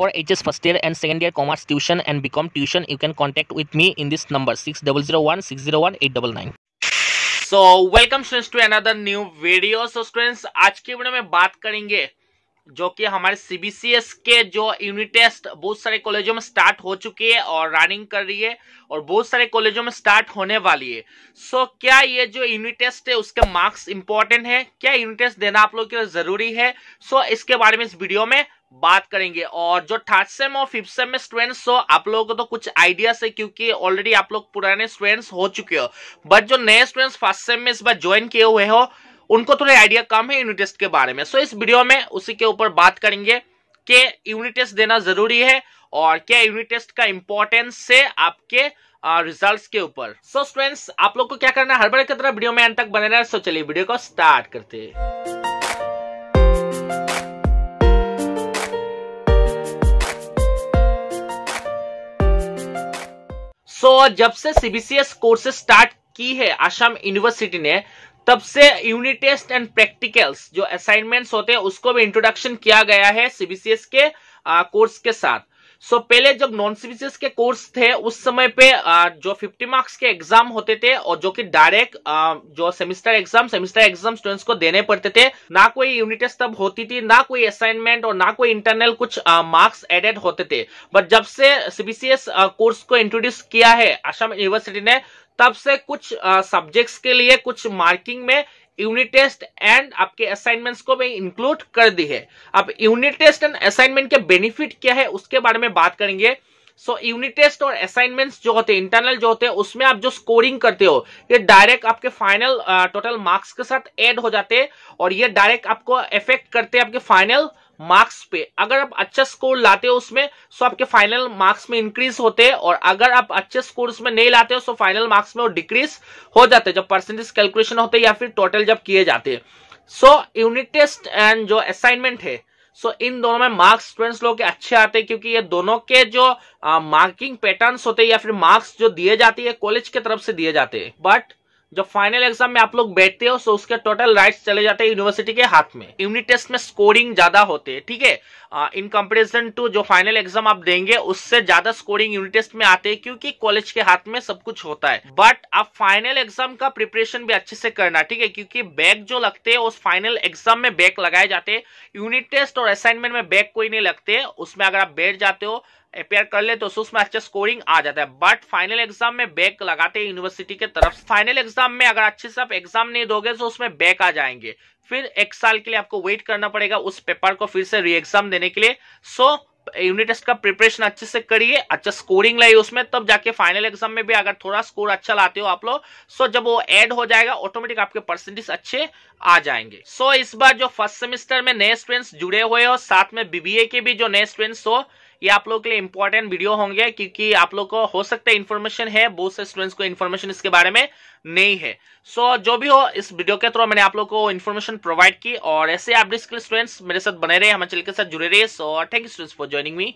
for H S first year year and second commerce tuition and year tuition you can contact with me in this number six double zero one six zero one eight double nine so welcome students to another new video so students आज के video में बात करेंगे जो कि हमारे CBCS के जो यूनिट टेस्ट बहुत सारे कॉलेजों में स्टार्ट हो चुकी है और रनिंग कर रही है और बहुत सारे कॉलेजों में स्टार्ट होने वाली है सो so, क्या ये जो यूनिट टेस्ट है उसके मार्क्स इंपॉर्टेंट है क्या यूनिट टेस्ट देना आप लोगों के लिए जरूरी है सो so, इसके बारे में इस वीडियो में बात करेंगे और जो थर्ड सेम और फिफ्थ सेम में स्टूडेंट्स हो आप लोगों को तो कुछ आइडिया है क्योंकि ऑलरेडी आप लोग पुराने स्टूडेंट्स हो चुके हो बट जो नए स्टूडेंट्स फर्स्ट सेम में इस बार ज्वाइन किए हुए हो उनको थोड़े आइडिया कम है यूनिट टेस्ट के बारे में सो इस वीडियो में उसी के ऊपर बात करेंगे कि यूनिट टेस्ट देना जरूरी है और क्या यूनिट टेस्ट का इंपॉर्टेंस है आपके रिजल्ट्स के ऊपर सो स्टूडेंट्स आप लोग को क्या करना है हर बड़े की तरह वीडियो में अंत तक बने रहे सो चलिए वीडियो को स्टार्ट करते हैं सो so, जब से सीबीसीएस कोर्सेस स्टार्ट की है आसाम यूनिवर्सिटी ने तब से यूनिट टेस्ट एंड प्रैक्टिकल्स जो असाइनमेंट्स होते हैं उसको भी इंट्रोडक्शन किया गया है सीबीसीएस के कोर्स के साथ सो so, पहले जब नॉन सीबीसीएस के कोर्स थे उस समय पे जो 50 मार्क्स के एग्जाम होते थे और जो कि डायरेक्ट जो semester exam semester exam students को देने पड़ते थे ना कोई यूनिट टेस्ट तब होती थी ना कोई असाइनमेंट और ना कोई इंटरनल कुछ मार्क्स एडेड होते थे बट जब से सीबीसीएस कोर्स को इंट्रोड्यूस किया है आसाम यूनिवर्सिटी ने तब से कुछ सब्जेक्ट्स के लिए कुछ मार्किंग में यूनिट टेस्ट एंड आपके असाइनमेंट्स को भी इंक्लूड कर दी है अब यूनिट टेस्ट एंड असाइनमेंट के बेनिफिट क्या है उसके बारे में बात करेंगे सो यूनिट टेस्ट और असाइनमेंट्स जो होते हैं इंटरनल जो होते हैं उसमें आप जो स्कोरिंग करते हो ये डायरेक्ट आपके फाइनल टोटल मार्क्स के साथ एड हो जाते हैं और ये डायरेक्ट आपको इफेक्ट करते हैं आपके फाइनल मार्क्स पे अगर आप अच्छा स्कोर लाते हो उसमें तो आपके फाइनल मार्क्स में इंक्रीज होते हैं और अगर आप अच्छे स्कोर उसमें नहीं लाते हो तो फाइनल मार्क्स में वो डिक्रीज हो जाते हैं जब परसेंटेज कैलकुलेशन होते या फिर टोटल जब किए जाते हैं सो यूनिट टेस्ट एंड जो असाइनमेंट है सो so, इन दोनों में मार्क्स स्टूडेंट्स लोग के अच्छे आते हैं क्योंकि ये दोनों के जो मार्किंग पैटर्न्स होते हैं या फिर मार्क्स जो दिए जाते हैं कॉलेज के तरफ से दिए जाते हैं बट जब फाइनल एग्जाम में आप लोग बैठते हो सो उसके टोटल राइट्स चले जाते हैं यूनिवर्सिटी के हाथ में यूनिट टेस्ट में स्कोरिंग ज्यादा होते हैं ठीक है इन कंपेरिजन टू जो फाइनल एग्जाम आप देंगे उससे ज्यादा स्कोरिंग यूनिट टेस्ट में आते हैं क्योंकि कॉलेज के हाथ में सब कुछ होता है बट आप फाइनल एग्जाम का प्रिपरेशन भी अच्छे से करना ठीक है क्योंकि बैग जो लगते हैं उस फाइनल एग्जाम में बैग लगाए जाते हैं यूनिट टेस्ट और असाइनमेंट में बैग कोई नहीं लगते उसमें अगर आप बैठ जाते हो अपेयर कर ले तो उसमें अच्छा स्कोरिंग आ जाता है बट फाइनल एग्जाम में बैक लगाते हैं यूनिवर्सिटी के तरफ फाइनल एग्जाम में अगर अच्छे से आप एग्जाम नहीं दोगे तो उसमें बैक आ जाएंगे फिर एक साल के लिए आपको वेट करना पड़ेगा उस पेपर को फिर से री एग्जाम देने के लिए सो so, यूनिट टेस्ट का प्रिपरेशन अच्छे से करिए अच्छा स्कोरिंग लाइए उसमें तब जाके फाइनल एग्जाम में भी अगर थोड़ा स्कोर अच्छा लाते हो आप लोग सो जब वो ऐड हो जाएगा ऑटोमेटिक आपके परसेंटेज अच्छे आ जाएंगे सो इस बार जो फर्स्ट सेमेस्टर में नए स्टूडेंट्स जुड़े हुए हो साथ में बीबीए के भी जो नए स्टूडेंट्स हो ये आप लोग के लिए इंपॉर्टेंट वीडियो होंगे क्योंकि आप लोग को हो सकता है इन्फॉर्मेशन है बहुत से स्टूडेंट्स को इन्फॉर्मेशन इसके बारे में नहीं है सो so, जो भी हो इस वीडियो के थ्रू मैंने आप लोग को इन्फॉर्मेशन प्रोवाइड की और ऐसे आप के स्टूडेंट्स मेरे साथ बने रहे हमारे चैनल के साथ जुड़े रहे so thank you students for joining me